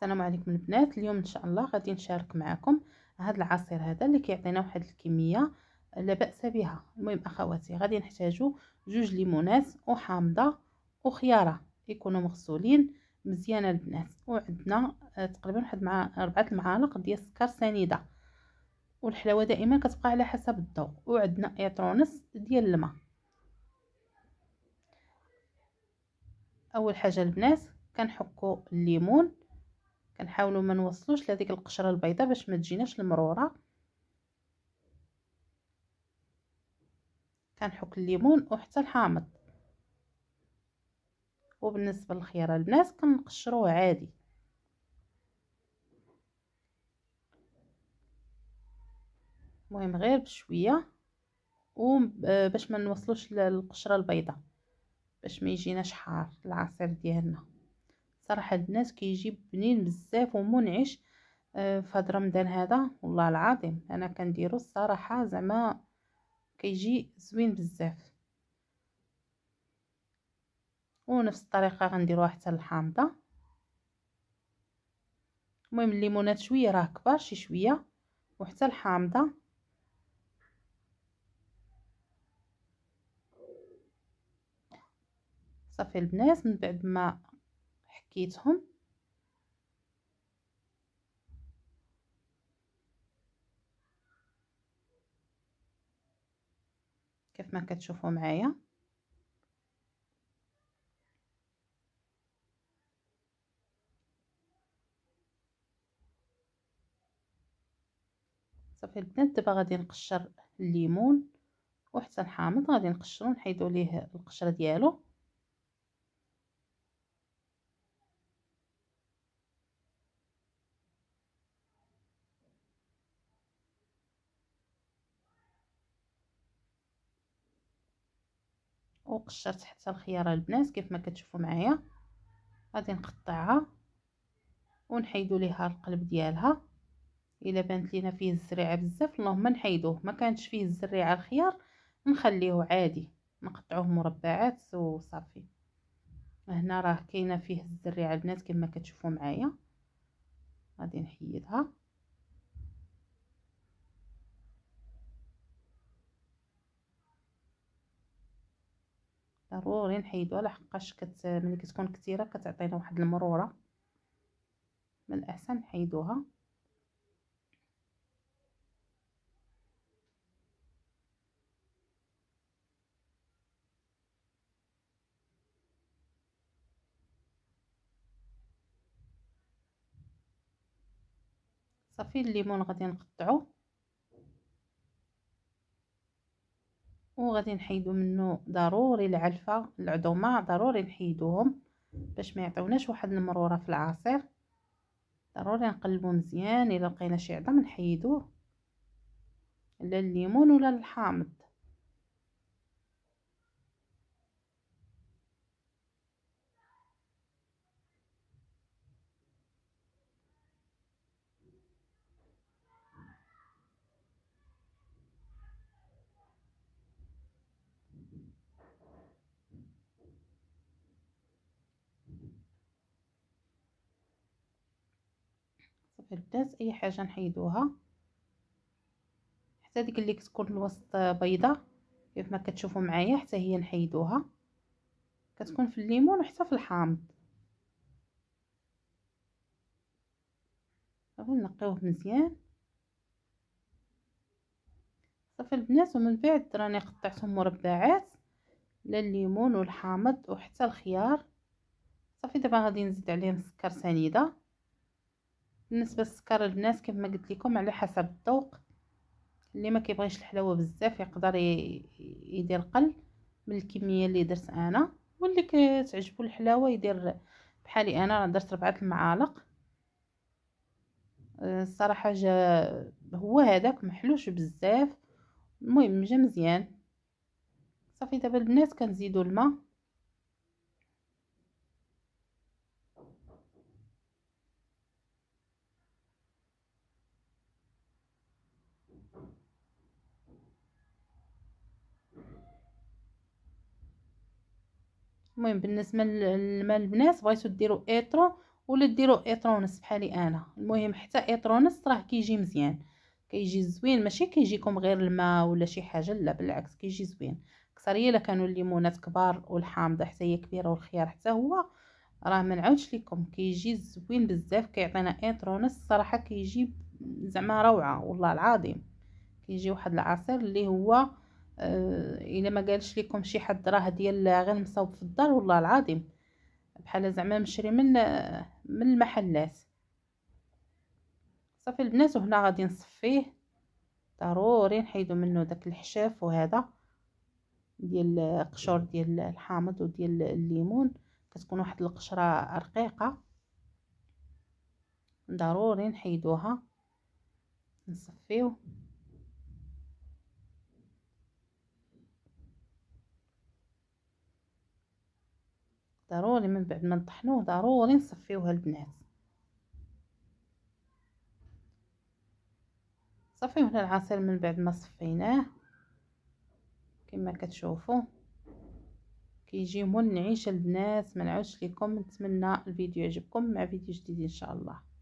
السلام عليكم البنات اليوم ان شاء الله غادي نشارك معكم هذا العصير هذا اللي كيعطينا واحد الكميه لا باس بها المهم اخواتي غادي نحتاجو جوج ليمونات وحامضه وخياره يكونوا مغسولين مزيانه البنات وعندنا آه، تقريبا واحد مع اربعه المعالق ديال السكر سنيده والحلاوه دائما كتبقى على حسب الذوق وعندنا ايطرونس ديال الماء اول حاجه البنات كنحكو الليمون كنحاولوا ما نوصلوش لهذيك القشره البيضاء باش ما تجيناش المروره كنحك الليمون وحتى الحامض وبالنسبه للخيار البنات كنقشروه عادي المهم غير بشويه وباش ما نوصلوش للقشره البيضاء باش ما يجيناش حار العصير ديالنا صراحه البنات كيجي بنين بزاف ومنعش آه فهاد رمضان هذا والله العظيم انا كنديرو الصراحه زعما كيجي زوين بزاف ونفس الطريقه غنديروها حتى الحامضه المهم الليمونات شويه راه كبار شي شويه وحتى الحامضه صافي البنات من بعد ما حكيتهم كيف ما كتشوفوا معايا صافي البنات دابا غادي نقشر الليمون وحتى الحامض غادي نقشرو نحيدو ليه القشره ديالو وقشرت حتى الخياره البنات كيف ما كتشوفوا معايا غادي نقطعها ونحيدو ليها القلب ديالها الا بانت لينا فيه الزريعه بزاف اللهم نحيدوه ما كانتش فيه الزريعه الخيار نخليه عادي نقطعوه مربعات وصافي هنا راه كاينه فيه الزريعه البنات كما كتشوفوا معايا غادي نحيدها ضروري نحيدوها لحقاش كت ملي كتكون كثيره كتعطينا واحد المروره من الاحسن نحيدوها صافي الليمون غادي نقطعوه وغادي نحيدو منه ضروري العلفه العظمه ضروري نحيدوهم باش ما يعطيوناش واحد المروره في العصير ضروري نقلبو مزيان الا لقينا شي عظم نحيدوه لا الليمون ولا الحامض البنات اي حاجه نحيدوها حتى ديك اللي كتكون الوسط بيضه كيف ما كتشوفوا معايا حتى هي نحيدوها كتكون في الليمون وحتى في الحامض صافي نقيوه مزيان صافي البنات ومن بعد راني قطعتهم مربعات لا الليمون والحامض وحتى الخيار صافي دابا غادي نزيد عليهم سكر سنيده بالنسبه للسكر البنات كيف ما قلت لكم على حسب الذوق اللي ما كيبغيش الحلاوه بزاف يقدر يدير قل من الكميه اللي درت انا واللي كتعجبو الحلاوه يدير بحالي انا راه درت ربعه المعالق آه، الصراحه جا هو هذاك محلوش بزاف المهم جا مزيان صافي دابا البنات كنزيدو الماء المهم بالنسبه البنات بغيتو ديروا ايترو ولا ديروا ايترونس بحالي انا المهم حتى ايترونس راه كيجي مزيان كيجي زوين ماشي كيجيكم غير الماء ولا شي حاجه لا بالعكس كيجي زوين كثريه الا كانوا الليمونات كبار والحامضه حتى هي كبيره والخيار حتى هو راه ما نعاودش لكم كيجي زوين بزاف كيعطينا ايترونس الصراحه كيجي زعما روعه والله العظيم كيجي واحد العصير اللي هو آه الا ما قالش لكم شي حد راه ديال غير مصاوب في الدار والله العظيم بحال زعما مشري من آه، من المحلات صافي البنات وهنا غادي نصفيه ضروري نحيدو منه داك الحشاف وهذا ديال القشور آه، ديال الحامض وديال الليمون كتكون واحد القشره رقيقه ضروري نحيدوها نصفيو ضروري من بعد ما نطحنوه ضروري نصفيوه البنات صفيوه هنا العصير من بعد ما صفيناه كما كتشوفوا كيجي منعش البنات ما نعاودش لكم نتمنى الفيديو يعجبكم مع فيديو جديد ان شاء الله